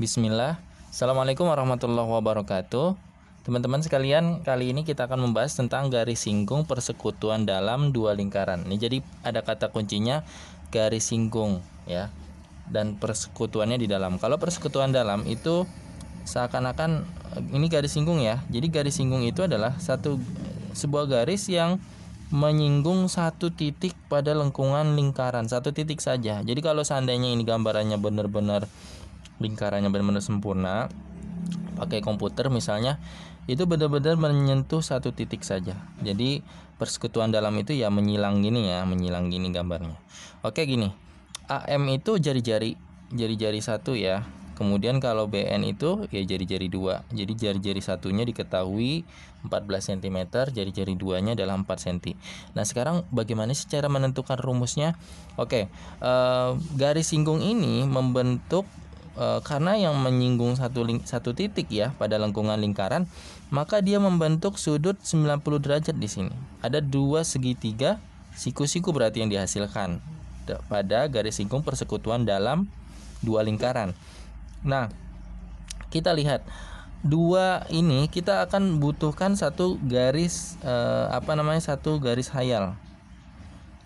Bismillah. Assalamualaikum warahmatullahi wabarakatuh. Teman-teman sekalian, kali ini kita akan membahas tentang garis singgung persekutuan dalam dua lingkaran. Ini jadi ada kata kuncinya garis singgung ya. Dan persekutuannya di dalam. Kalau persekutuan dalam itu seakan-akan eh, ini garis singgung ya. Jadi garis singgung itu adalah satu sebuah garis yang menyinggung satu titik pada lengkungan lingkaran, satu titik saja. Jadi kalau seandainya ini gambarannya benar-benar lingkarannya benar-benar sempurna pakai komputer misalnya itu benar-benar menyentuh satu titik saja jadi persekutuan dalam itu ya menyilang gini ya menyilang gini gambarnya oke gini AM itu jari-jari jari-jari satu ya Kemudian kalau BN itu ya jari-jari dua. Jadi jari-jari satunya diketahui 14 cm, jari-jari duanya adalah 4 cm. Nah, sekarang bagaimana secara menentukan rumusnya? Oke, okay, eh, garis singgung ini membentuk e, karena yang menyinggung satu ling, satu titik ya pada lengkungan lingkaran, maka dia membentuk sudut 90 derajat di sini. Ada dua segitiga siku-siku berarti yang dihasilkan pada garis singgung persekutuan dalam dua lingkaran. Nah, kita lihat dua ini kita akan butuhkan satu garis e, apa namanya satu garis hayal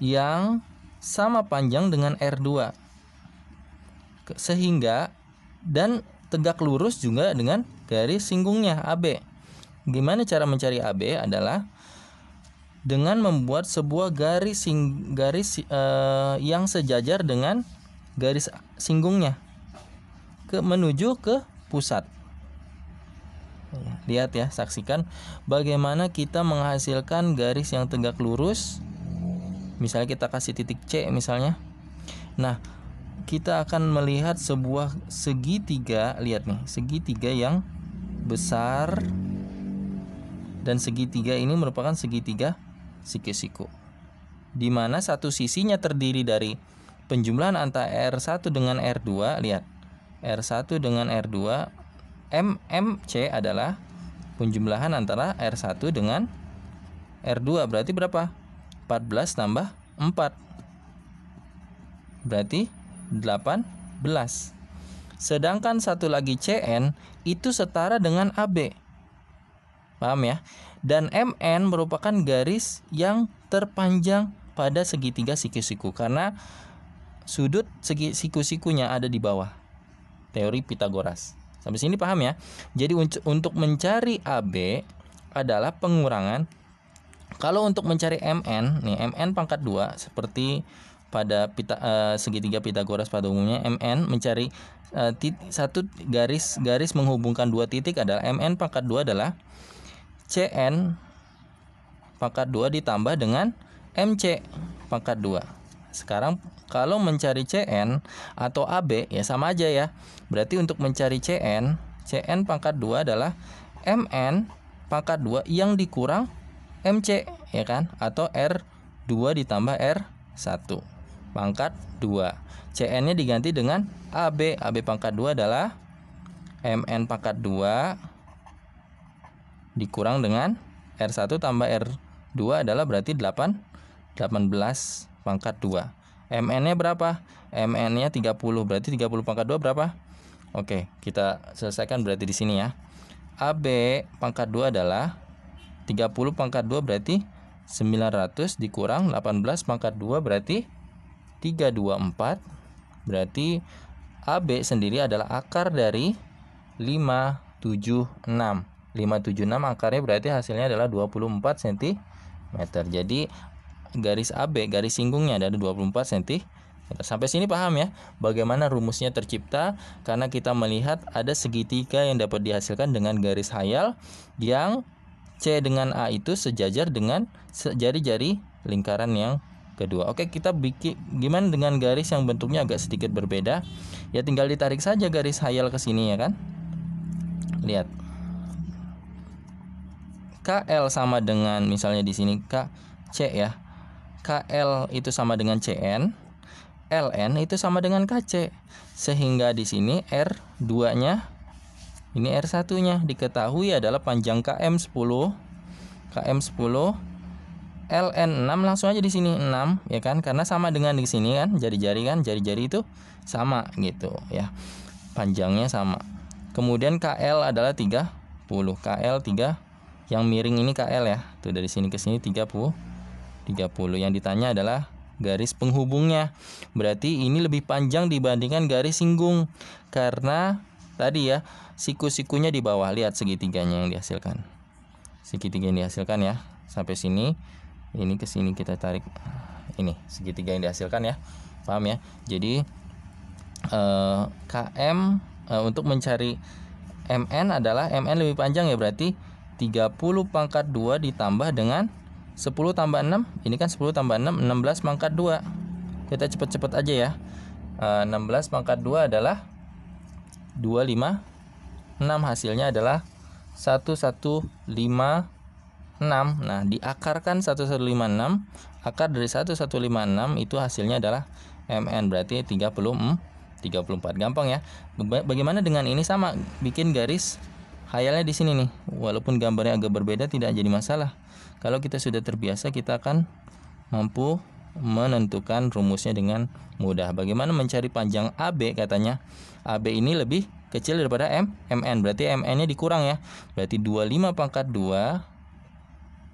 yang sama panjang dengan R2 sehingga dan tegak lurus juga dengan garis singgungnya AB. Gimana cara mencari AB adalah dengan membuat sebuah garis sing, garis eh, yang sejajar dengan garis singgungnya ke menuju ke pusat. Lihat ya, saksikan bagaimana kita menghasilkan garis yang tegak lurus. Misalnya kita kasih titik C misalnya. Nah, kita akan melihat sebuah segitiga, lihat nih, segitiga yang besar dan segitiga ini merupakan segitiga siku-siku. Di mana satu sisinya terdiri dari penjumlahan antara R1 dengan R2, lihat. R1 dengan R2 MMC adalah penjumlahan antara R1 dengan R2 berarti berapa? 14 tambah 4 berarti 18. Sedangkan satu lagi CN itu setara dengan AB. Paham ya? Dan MN merupakan garis yang terpanjang pada segitiga siku-siku karena sudut segi siku-sikunya ada di bawah. Teori Pitagoras. Sampai sini paham ya? Jadi untuk mencari AB adalah pengurangan kalau untuk mencari MN, nih MN pangkat 2 seperti pada pita, uh, segitiga Pitagoras pada umumnya MN mencari uh, satu garis garis menghubungkan dua titik adalah MN pangkat dua adalah CN pangkat dua ditambah dengan MC pangkat dua Sekarang kalau mencari CN atau AB ya sama aja ya. Berarti untuk mencari CN, CN pangkat dua adalah MN pangkat dua yang dikurang MC ya kan atau R2 ditambah R1 pangkat 2. CN-nya diganti dengan AB. AB pangkat 2 adalah MN pangkat 2 dikurang dengan R1 tambah R2 adalah berarti 8 18 pangkat 2. MN-nya berapa? MN-nya 30. Berarti 30 pangkat 2 berapa? Oke, kita selesaikan berarti di sini ya. AB pangkat 2 adalah 30 pangkat 2 berarti 900 dikurang 18 pangkat 2 berarti 3, 2, 4 berarti AB sendiri adalah akar dari 5, 7, 6 5, 7, 6 akarnya berarti hasilnya adalah 24 cm jadi garis AB garis singgungnya ada 24 cm Sampai sini paham ya bagaimana rumusnya tercipta karena kita melihat ada segitiga yang dapat dihasilkan dengan garis hayal yang C dengan A itu sejajar dengan jari-jari lingkaran yang kedua. Oke, kita bikin gimana dengan garis yang bentuknya agak sedikit berbeda? Ya tinggal ditarik saja garis hayal ke sini ya kan. Lihat. KL sama dengan misalnya di sini KC ya. KL itu sama dengan CN. LN itu sama dengan KC. Sehingga di sini R2-nya ini R1-nya diketahui adalah panjang KM 10 KM 10 LN 6 langsung aja di sini 6 ya kan karena sama dengan di sini kan jari-jari kan jari-jari itu sama gitu ya panjangnya sama kemudian KL adalah 30 KL 3 yang miring ini KL ya tuh dari sini ke sini 30 30 yang ditanya adalah garis penghubungnya berarti ini lebih panjang dibandingkan garis singgung karena tadi ya siku-sikunya di bawah lihat segitiganya yang dihasilkan segitiga yang dihasilkan ya sampai sini ini ke sini kita tarik ini segitiga yang dihasilkan ya paham ya jadi eh, KM eh, untuk mencari MN adalah MN lebih panjang ya berarti 30 pangkat 2 ditambah dengan 10 tambah 6 ini kan 10 tambah 6 16 pangkat 2 kita cepet-cepet aja ya 16 eh, pangkat 2 adalah 256 hasilnya adalah 115. 6. Nah, diakarkan 1156, akar dari 1156 itu hasilnya adalah MN berarti 30 34. Gampang ya. Bagaimana dengan ini sama bikin garis hayalnya di sini nih. Walaupun gambarnya agak berbeda tidak jadi masalah. Kalau kita sudah terbiasa kita akan mampu menentukan rumusnya dengan mudah. Bagaimana mencari panjang AB katanya? AB ini lebih kecil daripada M. MN berarti MN-nya dikurang ya. Berarti 25 pangkat 2